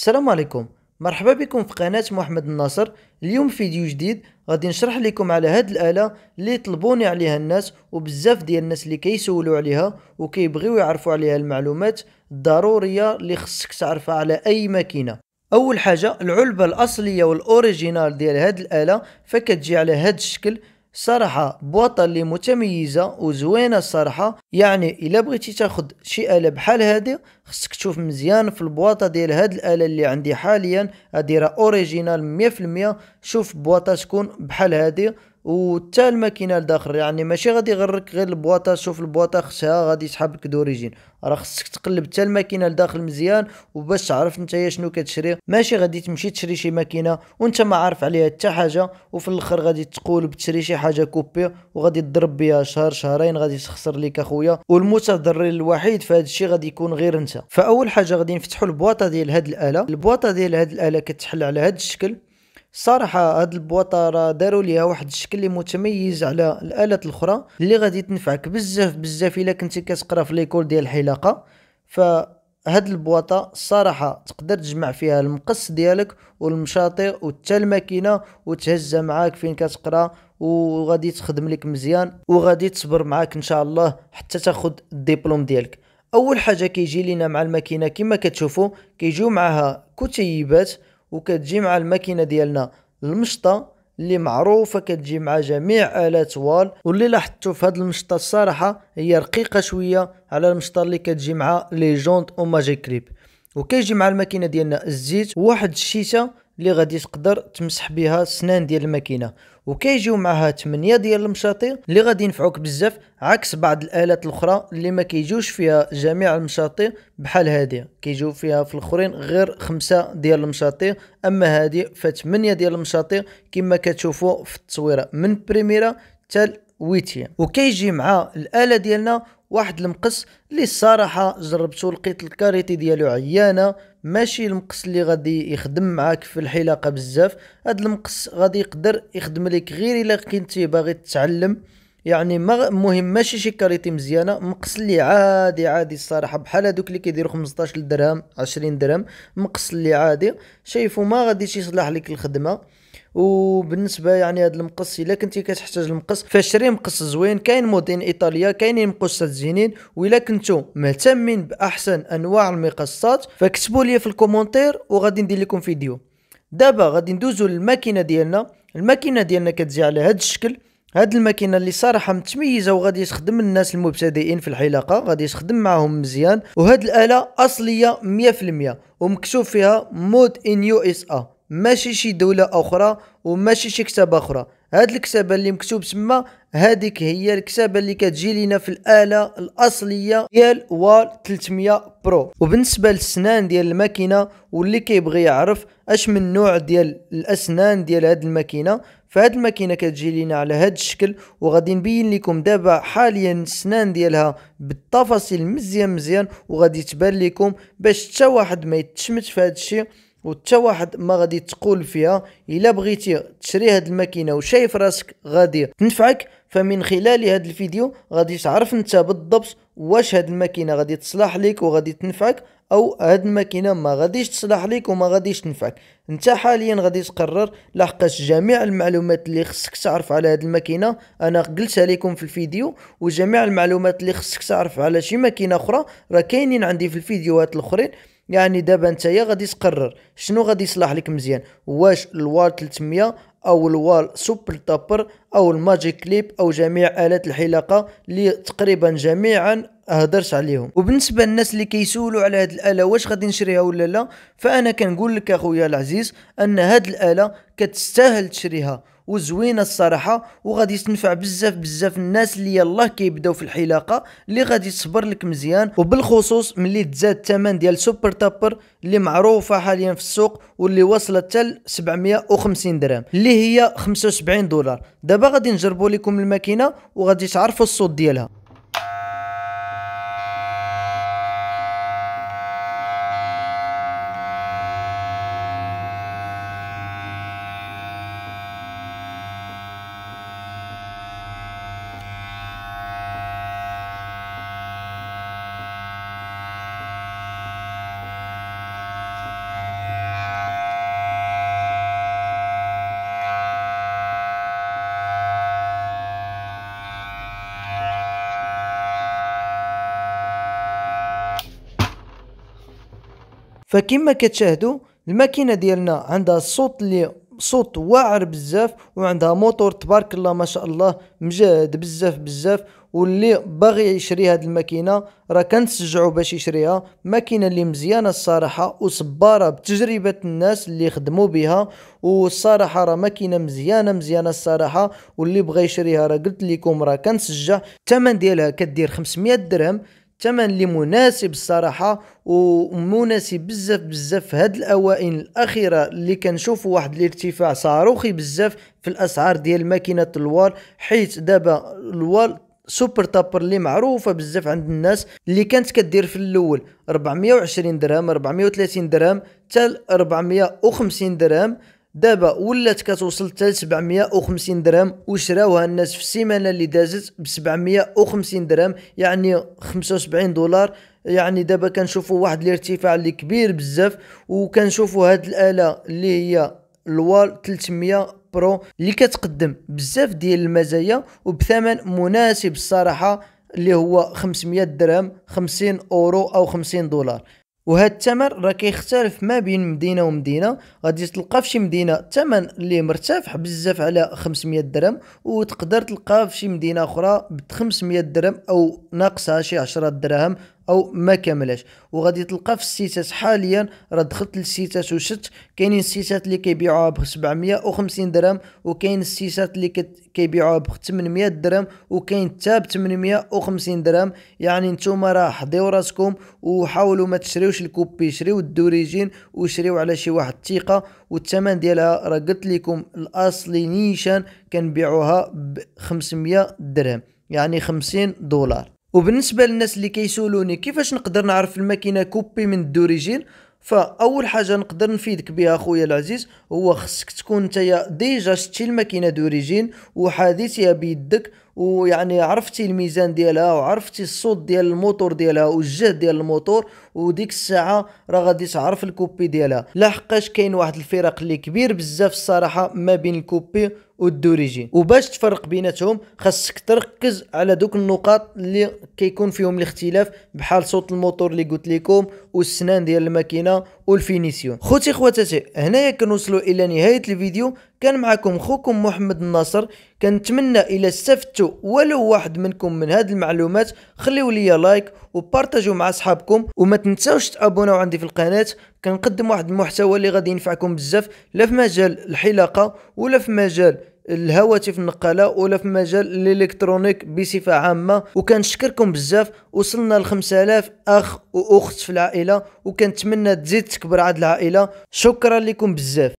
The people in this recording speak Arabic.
السلام عليكم مرحبا بكم في قناة محمد الناصر اليوم فيديو جديد غادي نشرح لكم على هاد الآلة اللي طلبوني عليها الناس وبزاف ديال الناس اللي كيسولوا عليها وكيبغيو يعرفوا عليها المعلومات الضرورية اللي خصك تعرفها على أي ماكينة أول حاجة العلبة الأصلية والأوريجينال ديال هاد الآلة فكتجي على هاد الشكل صراحة بوطة اللي متميزة وزوينة الصراحة يعني إلا بغيتي تاخد شي آلة بحال هادي خصك تشوف مزيان في البواطة ديال هاد الآلة اللي عندي حاليا هادي راه أوريجينال مية في المية شوف بواطة تكون بحال هادي وتا الماكينه لداخل يعني ماشي غادي يغرك غير البواطه شوف البواطه خصها غادي يسحب لك دوريجين راه خصك تقلب تا الماكينه لداخل مزيان وباش تعرف انت شنو كتشري ماشي غادي تمشي تشري شي ماكينه وانت ما عارف عليها حتى حاجه وفي الاخر غادي تقول بتشري شي حاجه كوبي وغادي تضرب بها شهر شهرين غادي تخسر ليك اخويا والمتضرر الوحيد في هذا الشيء غادي يكون غير انت فاول حاجه غادي نفتحوا البواطه ديال هاد الاله البواطه ديال هاد الاله كتحل على هاد الشكل صراحة هاد البواطا راه داروا ليها واحد الشكل اللي متميز على الالات الاخرى اللي غادي تنفعك بزاف بزاف الا كنتي كتقرا في ليكول ديال الحلاقة فهاد البواطة الصراحة تقدر تجمع فيها المقص ديالك والمشاطر وتا الماكينة وتهزها معاك فين كتقرا وغادي تخدم لك مزيان وغادي تصبر معاك ان شاء الله حتى تاخد الدبلوم ديالك اول حاجة كيجي لينا مع الماكينة كما كتشوفوا كيجيو معها كتيبات وكتجي مع الماكينه ديالنا المشطه اللي معروفه كتجي مع جميع الات وال واللي لاحظتوا في هذه المشطه الصراحه هي رقيقه شويه على المشطه اللي كتجي مع ليجوند وماجيك كريب وكيجي مع الماكينه ديالنا الزيت واحد الشيشه اللي غادي تقدر تمسح بها السنان ديال الماكينه وكيجيو معها 8 ديال المشاطير اللي غادي ينفعوك بزاف عكس بعض الالات الاخرى اللي ما كيجيوش فيها جميع المشاطير بحال هذه كيجيو فيها في الاخرين غير خمسة ديال المشاطير اما هذه ف8 ديال المشاطير كما كتشوفوا في التصويره من بريميرا حتى ويتيا وكيجي مع الاله ديالنا واحد المقص اللي الصراحه جربته لقيت الكاريتي ديالو عيانه ماشي المقص اللي غادي يخدم معاك في الحلاقه بزاف هاد المقص غادي يقدر يخدم لك غير الا كنتي باغي تتعلم يعني المهم ماشي شي كاريتي مزيانه مقص اللي عادي عادي الصراحه بحال هذوك اللي كيديروا 15 درهم 20 درهم مقص اللي عادي شايفو ما غاديش يصلح لك الخدمه وبالنسبه يعني هذا المقص الا كنتي كتحتاج المقص فشري مقص زوين كاين مودين ايطاليا كاينين مقصات زينين والا كنتو مهتمين باحسن انواع المقصات فكتبوا لي في الكومونتير وغادي ندير لكم فيديو دابا غادي ندوزو للماكينه ديالنا الماكينه ديالنا كتجي على هذا الشكل هاد الماكينه اللي صراحه متميزه وغادي تخدم الناس المبتدئين في الحلاقه غادي تخدم معاهم مزيان وهاد الاله اصليه 100% ومكتوب فيها مود ان يو اس ا ماشي شي دولة أخرى وماشي شي كتابة أخرى هاد الكتابة اللي مكتوب تما هذيك هي الكتابة اللي كتجي لينا في الآلة الأصلية ديال وال 300 برو وبالنسبة للسنان ديال الماكينة واللي كيبغي يعرف اش من نوع ديال الأسنان ديال هاد الماكينة فهاد الماكينة كتجي لينا على هاد الشكل وغادي نبين لكم دابا حاليا السنان ديالها بالتفاصيل مزيان مزيان وغادي تبان لكم باش حتى واحد ما يتشمت في هاد الشيء وتا واحد ما غادي تقول فيها الا بغيتي تشري هاد الماكينه وشايف راسك غادي تنفعك فمن خلال هاد الفيديو غادي تعرف انت بالضبط واش هاد الماكينه غادي تصلح ليك وغادي تنفعك او هاد الماكينه ما غاديش تصلح ليك وما غاديش تنفعك انت حاليا غادي تقرر لحقاش جميع المعلومات اللي خصك تعرف على هاد الماكينه انا قلتها لكم في الفيديو وجميع المعلومات اللي خصك تعرف على شي ماكينه اخرى راه كاينين عندي في الفيديوهات الاخرين يعني دابا نتايا غادي تقرر شنو غادي يصلح لك مزيان واش الوال 300 او الوال سوبر تابر او الماجيك كليب او جميع الات الحلاقه اللي تقريبا جميعا هدرت عليهم وبالنسبه للناس اللي كيسولوا على هاد الاله واش غادي نشريها ولا لا فانا كنقول لك اخويا العزيز ان هاد الاله كتستاهل تشريها وزوينه الصراحه وغادي تنفع بزاف بزاف الناس اللي يلاه كيبداو في الحلاقه اللي غادي تصبر لك مزيان وبالخصوص ملي تزاد الثمن ديال سوبر تابر اللي معروفه حاليا في السوق واللي وصلت حتى 750 درهم اللي هي 75 دولار دابا غادي نجربوا لكم الماكينه وغادي تعرفوا الصوت ديالها فكما كتشاهدوا الماكينه ديالنا عندها الصوت اللي صوت واعر بزاف وعندها موتور تبارك الله ما شاء الله مجهد بزاف بزاف واللي باغي يشري هاد الماكينه راه كنشجعو باش يشريها ماكينه اللي مزيانه الصراحه وصباره بتجربه الناس اللي خدموا بها والصراحه راه ماكينه مزيانه مزيانه الصراحه واللي بغى يشريها راه قلت لكم راه كنشجع الثمن ديالها كدير 500 درهم الثمن اللي مناسب الصراحه ومناسب بزاف بزاف في هاد الاوائل الاخيره اللي كنشوفوا واحد الارتفاع صاروخي بزاف في الاسعار ديال ماكينه الوال حيت دابا الوال سوبر تابر اللي معروفه بزاف عند الناس اللي كانت كدير في الاول 420 درهم 430 درهم حتى 450 درهم دابا ولات كتوصل حتى 750 درهم وشراوها الناس في السيمانه اللي دازت ب 750 درهم يعني 75 دولار يعني دابا كنشوفوا واحد الارتفاع اللي كبير بزاف وكنشوفوا هاد الاله اللي هي الوال 300 برو اللي كتقدم بزاف ديال المزايا وبثمن مناسب الصراحه اللي هو 500 درهم 50 اورو او 50 دولار وهذا الثمن راه كيختلف ما بين مدينه ومدينه غادي تلقى في شي مدينه الثمن اللي مرتفع بزاف على 500 درهم وتقدر تلقى في شي مدينه اخرى ب 500 درهم او ناقصها شي 10 دراهم او ما كملاش وغادي تلقى في السيتات حاليا راه دخلت للسيتات وشت كاينين السيتات اللي كيبيعوها ب 750 درهم وكاين السيتات اللي كيبيعوها ب 800 درهم وكاين حتى ب 850 درهم يعني نتوما راه حضيو راسكم وحاولوا ما تشريوش الكوبي شريو الدوريجين وشريو على شي واحد ثقه والثمن ديالها راه قلت لكم الاصلي نيشان كنبيعوها ب 500 درهم يعني 50 دولار وبالنسبه للناس اللي كيسولوني كيفاش نقدر نعرف الماكينه كوبي من الدوريجين فاول حاجه نقدر نفيدك بها اخويا العزيز هو خصك تكون نتايا ديجا شتي الماكينه دوريجين وحادثها بيدك ويعني عرفتي الميزان ديالها وعرفتي الصوت ديال الموتور ديالها والجهد ديال الموتور وديك الساعه راه غادي تعرف الكوبي ديالها لحقاش كاين واحد الفرق اللي كبير بزاف الصراحه ما بين الكوبي والدوريجين وباش تفرق بيناتهم خاصك تركز على دوك النقاط اللي كيكون فيهم الاختلاف بحال صوت الموتور اللي قلت لكم والسنان ديال الماكينه والفينيسيون خوتي خواتاتي هنايا كنوصلوا الى نهايه الفيديو كان معكم خوكم محمد الناصر كنتمنى الى استفدتوا ولو واحد منكم من هذه المعلومات خليوا لي لايك وبارطاجيو مع اصحابكم وما تنساوش تابوناو عندي في القناه كنقدم واحد المحتوى اللي غادي ينفعكم بزاف لا في مجال الحلاقه ولا في مجال الهواتف النقاله ولا في مجال الالكترونيك بصفه عامه وكنشكركم بزاف وصلنا ل 5000 اخ واخت في العائله وكنتمنى تزيد تكبر عاد العائله شكرا لكم بزاف